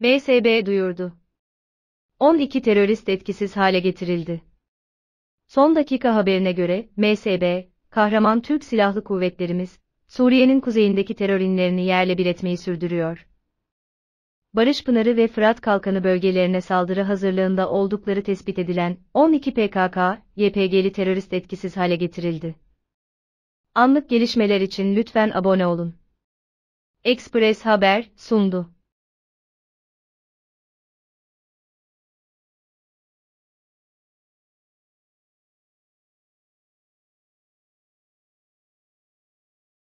MSB duyurdu. 12 terörist etkisiz hale getirildi. Son dakika haberine göre, MSB, kahraman Türk Silahlı Kuvvetlerimiz, Suriye'nin kuzeyindeki terör inlerini yerle bir etmeyi sürdürüyor. Barış Pınarı ve Fırat Kalkanı bölgelerine saldırı hazırlığında oldukları tespit edilen 12 PKK, YPG'li terörist etkisiz hale getirildi. Anlık gelişmeler için lütfen abone olun. Express Haber sundu.